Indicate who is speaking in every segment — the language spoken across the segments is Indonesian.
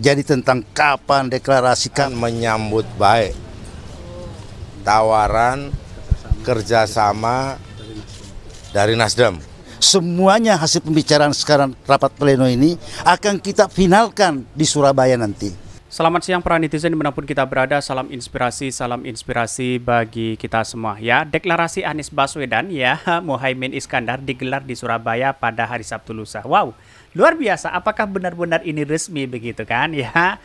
Speaker 1: Jadi tentang kapan deklarasikan menyambut baik tawaran kerjasama dari Nasdem. Semuanya hasil pembicaraan sekarang rapat pleno ini akan kita finalkan di Surabaya nanti. Selamat siang para netizen dimanapun kita berada, salam inspirasi, salam inspirasi bagi kita semua ya. Deklarasi Anies Baswedan ya, Mohaimin Iskandar digelar di Surabaya pada hari Sabtu lusa. Wow, Luar biasa, apakah benar-benar ini resmi begitu kan ya?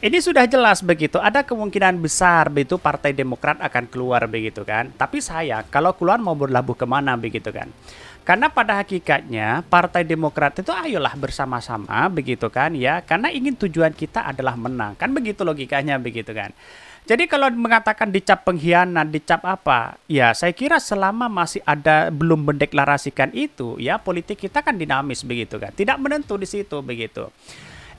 Speaker 1: ini sudah jelas begitu. Ada kemungkinan besar begitu Partai Demokrat akan keluar begitu kan. Tapi saya kalau keluar mau berlabuh kemana begitu kan. Karena pada hakikatnya Partai Demokrat itu ayolah bersama-sama begitu kan ya. Karena ingin tujuan kita adalah menang. Kan begitu logikanya begitu kan. Jadi kalau mengatakan dicap pengkhianat, dicap apa? Ya, saya kira selama masih ada belum mendeklarasikan itu, ya politik kita kan dinamis begitu kan. Tidak menentu di situ begitu.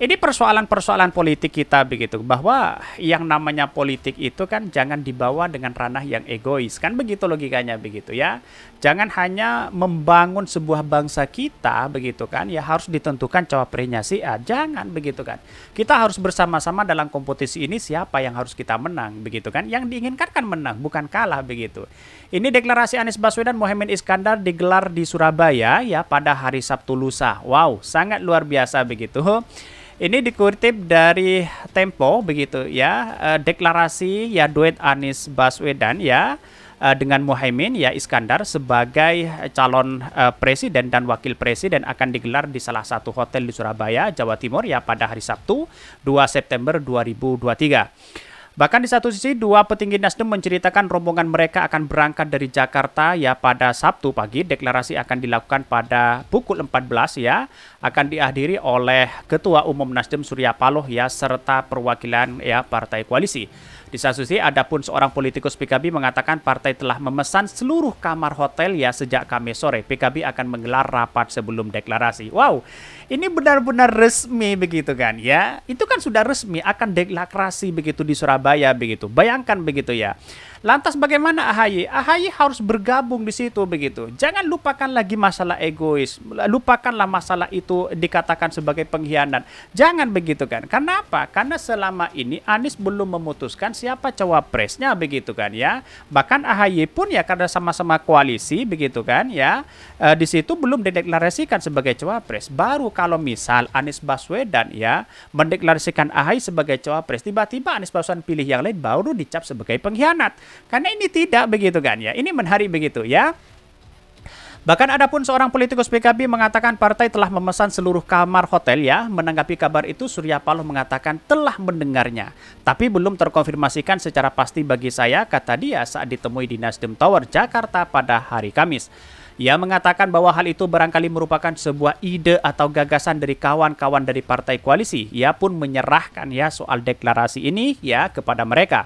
Speaker 1: Ini persoalan-persoalan politik kita begitu bahwa yang namanya politik itu kan jangan dibawa dengan ranah yang egois kan begitu logikanya begitu ya. Jangan hanya membangun sebuah bangsa kita begitu kan ya harus ditentukan cawapresnya si A. Ah, jangan begitu kan. Kita harus bersama-sama dalam kompetisi ini siapa yang harus kita menang begitu kan. Yang diinginkan kan menang bukan kalah begitu. Ini deklarasi Anies Baswedan Mohaimin Iskandar digelar di Surabaya ya pada hari Sabtu lusa. Wow, sangat luar biasa begitu. Ini dikutip dari Tempo begitu ya, eh, deklarasi ya duet Anies Baswedan ya eh, dengan Muhaimin ya Iskandar sebagai calon eh, presiden dan wakil presiden akan digelar di salah satu hotel di Surabaya, Jawa Timur ya pada hari Sabtu 2 September 2023. Bahkan di satu sisi, dua petinggi Nasdem menceritakan rombongan mereka akan berangkat dari Jakarta ya pada Sabtu pagi. Deklarasi akan dilakukan pada pukul 14 ya. Akan dihadiri oleh Ketua Umum Nasdem Surya Paloh ya serta perwakilan ya partai koalisi. Di satu sisi, ada pun seorang politikus PKB mengatakan partai telah memesan seluruh kamar hotel ya sejak Kamis sore. PKB akan menggelar rapat sebelum deklarasi. Wow, ini benar-benar resmi begitu kan ya. Itu kan sudah resmi akan deklarasi begitu di Surabaya begitu. Bayangkan begitu ya. Lantas bagaimana AHY? AHY harus bergabung di situ begitu. Jangan lupakan lagi masalah egois. Lupakanlah masalah itu dikatakan sebagai pengkhianat. Jangan begitu kan. Kenapa? Karena selama ini Anies belum memutuskan siapa cawapresnya begitu kan ya. Bahkan AHY pun ya karena sama-sama koalisi begitu kan ya. E, di situ belum dideklarasikan sebagai cawapres. Baru kalau misal Anies Baswedan ya mendeklarasikan AHY sebagai cawapres, tiba-tiba Anies Baswedan pilih yang lain baru dicap sebagai pengkhianat. Karena ini tidak begitu kan ya. Ini menarik begitu ya. Bahkan ada pun seorang politikus PKB mengatakan partai telah memesan seluruh kamar hotel ya. Menanggapi kabar itu Surya Paloh mengatakan telah mendengarnya. Tapi belum terkonfirmasikan secara pasti bagi saya kata dia saat ditemui di Nasdem Tower Jakarta pada hari Kamis. Ia mengatakan bahwa hal itu barangkali merupakan sebuah ide atau gagasan dari kawan-kawan dari partai koalisi. Ia pun menyerahkan ya soal deklarasi ini ya kepada mereka.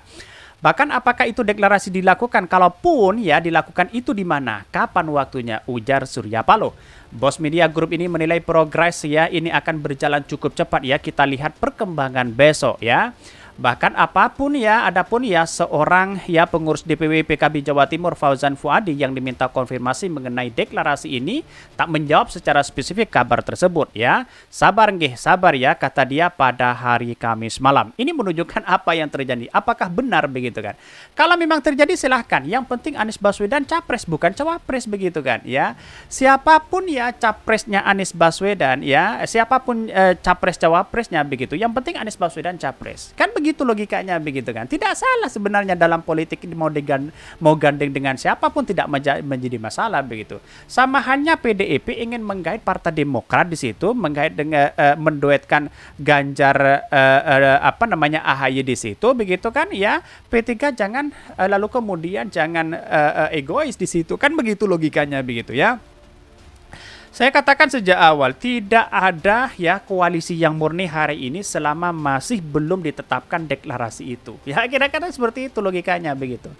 Speaker 1: Bahkan apakah itu deklarasi dilakukan? Kalaupun ya dilakukan itu di mana? Kapan waktunya? Ujar Surya Paloh. Bos Media grup ini menilai progres ya ini akan berjalan cukup cepat ya. Kita lihat perkembangan besok ya. Bahkan apapun ya, adapun ya seorang ya pengurus DPW PKB Jawa Timur Fauzan Fuadi yang diminta konfirmasi mengenai deklarasi ini tak menjawab secara spesifik kabar tersebut ya. Sabar nggih, sabar ya kata dia pada hari Kamis malam. Ini menunjukkan apa yang terjadi. Apakah benar begitu kan? Kalau memang terjadi silahkan. Yang penting Anies Baswedan capres bukan cawapres begitu kan ya. Siapapun ya capresnya Anies Baswedan ya, siapapun eh, capres cawapresnya begitu. Yang penting Anies Baswedan capres. Kan begitu begitu logikanya begitu kan. Tidak salah sebenarnya dalam politik mau dengan mau gandeng dengan siapapun tidak menjadi masalah begitu. Sama hanya PDIP ingin menggait Partai Demokrat di situ, menggait dengan uh, eh, eh, menduetkan Ganjar uh, uh, apa namanya AHY di situ begitu kan ya. P3 jangan uh, lalu kemudian jangan uh, uh, egois di situ kan begitu logikanya begitu ya. Saya katakan sejak awal tidak ada ya koalisi yang murni hari ini selama masih belum ditetapkan deklarasi itu. Ya kira-kira seperti itu logikanya begitu.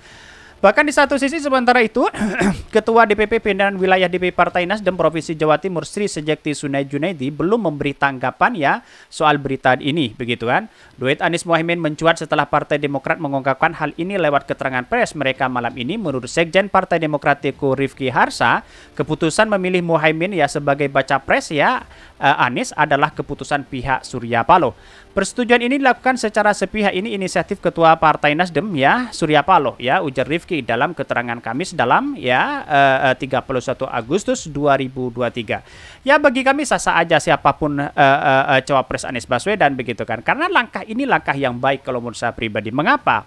Speaker 1: Bahkan di satu sisi sementara itu, Ketua DPP Pindahan Wilayah DPP Partai Nasdem Provinsi Jawa Timur Sri Sejati Sunai Junaidi belum memberi tanggapan ya soal berita ini, begitu kan? Duet Anies Mohaimin mencuat setelah Partai Demokrat mengungkapkan hal ini lewat keterangan pers mereka malam ini. Menurut Sekjen Partai Demokrat Teko Rifki Harsa, keputusan memilih Mohaimin ya sebagai baca pres ya uh, Anies adalah keputusan pihak Surya Paloh. Persetujuan ini dilakukan secara sepihak ini inisiatif Ketua Partai Nasdem ya Surya Paloh ya ujar Rifki Zulkifli dalam keterangan Kamis dalam ya eh, eh, uh, 31 Agustus 2023. Ya bagi kami sasa aja siapapun uh, uh, cawapres Anies Baswedan begitu kan. Karena langkah ini langkah yang baik kalau menurut saya pribadi. Mengapa?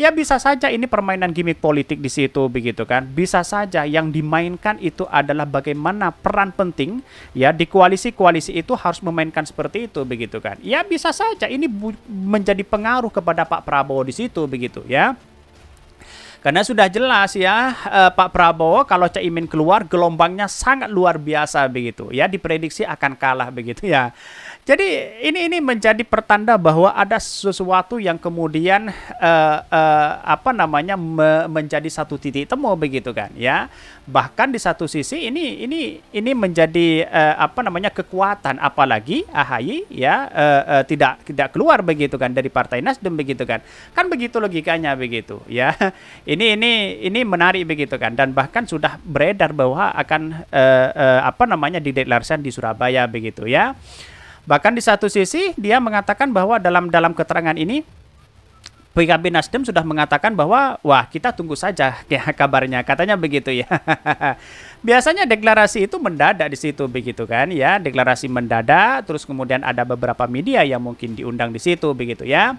Speaker 1: ya bisa saja ini permainan gimmick politik di situ begitu kan bisa saja yang dimainkan itu adalah bagaimana peran penting ya di koalisi-koalisi itu harus memainkan seperti itu begitu kan ya bisa saja ini menjadi pengaruh kepada Pak Prabowo di situ begitu ya karena sudah jelas ya eh, Pak Prabowo kalau Caimin keluar gelombangnya sangat luar biasa begitu ya diprediksi akan kalah begitu ya. Jadi ini ini menjadi pertanda bahwa ada sesuatu yang kemudian eh, eh, apa namanya me menjadi satu titik temu begitu kan ya. Bahkan di satu sisi ini ini ini menjadi eh, apa namanya kekuatan apalagi AHY ya eh, eh, tidak tidak keluar begitu kan dari Partai Nasdem begitu kan. Kan begitu logikanya begitu ya ini ini ini menarik begitu kan dan bahkan sudah beredar bahwa akan eh, eh, apa namanya di dideklarasikan di Surabaya begitu ya bahkan di satu sisi dia mengatakan bahwa dalam dalam keterangan ini PKB Nasdem sudah mengatakan bahwa wah kita tunggu saja ya kabarnya katanya begitu ya. Biasanya deklarasi itu mendadak di situ begitu kan ya, deklarasi mendadak terus kemudian ada beberapa media yang mungkin diundang di situ begitu ya.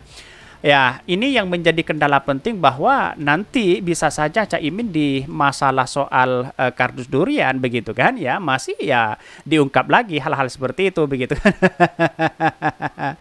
Speaker 1: Ya, ini yang menjadi kendala penting bahwa nanti bisa saja Caimin di masalah soal e, kardus durian begitu kan ya, masih ya diungkap lagi hal-hal seperti itu begitu kan.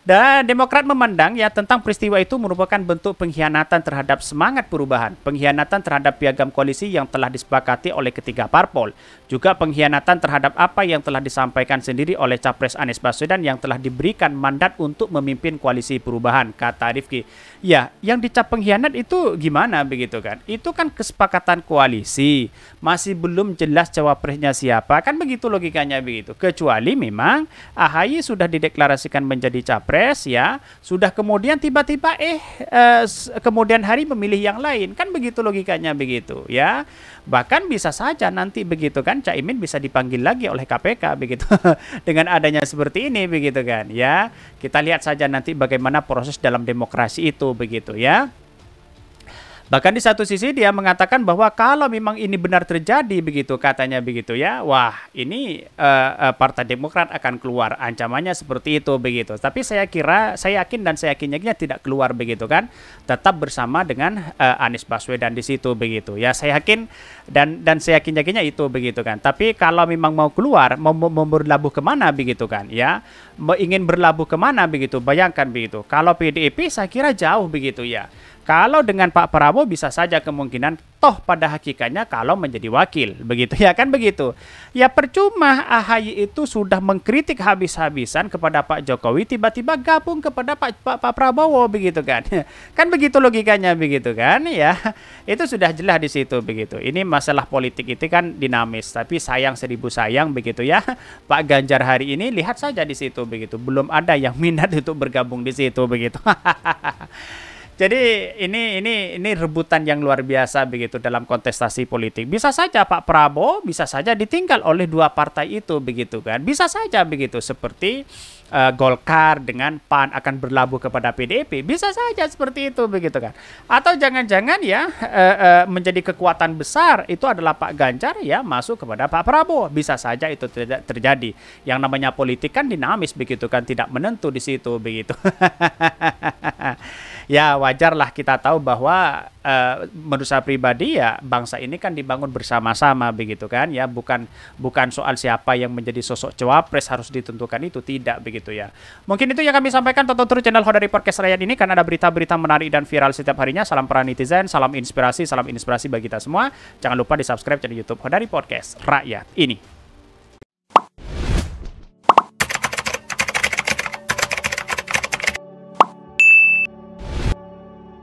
Speaker 1: Dan Demokrat memandang ya tentang peristiwa itu merupakan bentuk pengkhianatan terhadap semangat perubahan, pengkhianatan terhadap piagam koalisi yang telah disepakati oleh ketiga parpol, juga pengkhianatan terhadap apa yang telah disampaikan sendiri oleh Capres Anies Baswedan yang telah diberikan mandat untuk memimpin koalisi perubahan, kata Rifki. Ya, yang dicap pengkhianat itu gimana begitu kan? Itu kan kesepakatan koalisi, masih belum jelas cawapresnya siapa, kan begitu logikanya begitu. Kecuali memang AHY sudah dideklarasikan menjadi capres capres ya sudah kemudian tiba-tiba eh, eh kemudian hari memilih yang lain kan begitu logikanya begitu ya bahkan bisa saja nanti begitu kan caimin bisa dipanggil lagi oleh KPK begitu dengan adanya seperti ini begitu kan ya kita lihat saja nanti bagaimana proses dalam demokrasi itu begitu ya Bahkan di satu sisi dia mengatakan bahwa kalau memang ini benar terjadi begitu katanya begitu ya, wah ini uh, uh, Partai Demokrat akan keluar ancamannya seperti itu begitu. Tapi saya kira, saya yakin dan saya yakinnya tidak keluar begitu kan, tetap bersama dengan uh, Anies Baswedan di situ begitu ya. Saya yakin dan dan saya yakin yakinnya itu begitu kan. Tapi kalau memang mau keluar, mau, mau berlabuh kemana begitu kan ya, ingin berlabuh kemana begitu, bayangkan begitu. Kalau PDIP saya kira jauh begitu ya kalau dengan Pak Prabowo bisa saja kemungkinan toh pada hakikatnya kalau menjadi wakil. Begitu ya kan begitu. Ya percuma AHY itu sudah mengkritik habis-habisan kepada Pak Jokowi tiba-tiba gabung kepada Pak, Pak Pak Prabowo begitu kan. Kan begitu logikanya begitu kan ya. Itu sudah jelas di situ begitu. Ini masalah politik itu kan dinamis tapi sayang seribu sayang begitu ya. Pak Ganjar hari ini lihat saja di situ begitu. Belum ada yang minat untuk bergabung di situ begitu. Hahaha. Jadi ini ini ini rebutan yang luar biasa begitu dalam kontestasi politik. Bisa saja Pak Prabowo bisa saja ditinggal oleh dua partai itu begitu kan. Bisa saja begitu seperti uh, Golkar dengan PAN akan berlabuh kepada PDIP. Bisa saja seperti itu begitu kan. Atau jangan-jangan ya uh, uh, menjadi kekuatan besar itu adalah Pak Ganjar ya masuk kepada Pak Prabowo. Bisa saja itu tidak terjadi. Yang namanya politik kan dinamis begitu kan, tidak menentu di situ begitu. ya wajarlah kita tahu bahwa uh, menurut saya pribadi ya bangsa ini kan dibangun bersama-sama begitu kan ya bukan bukan soal siapa yang menjadi sosok cawapres harus ditentukan itu tidak begitu ya. Mungkin itu yang kami sampaikan tonton terus channel Hodari Podcast Rakyat ini karena ada berita-berita menarik dan viral setiap harinya. Salam para netizen, salam inspirasi, salam inspirasi bagi kita semua. Jangan lupa di-subscribe channel YouTube Hodari Podcast Rakyat ini.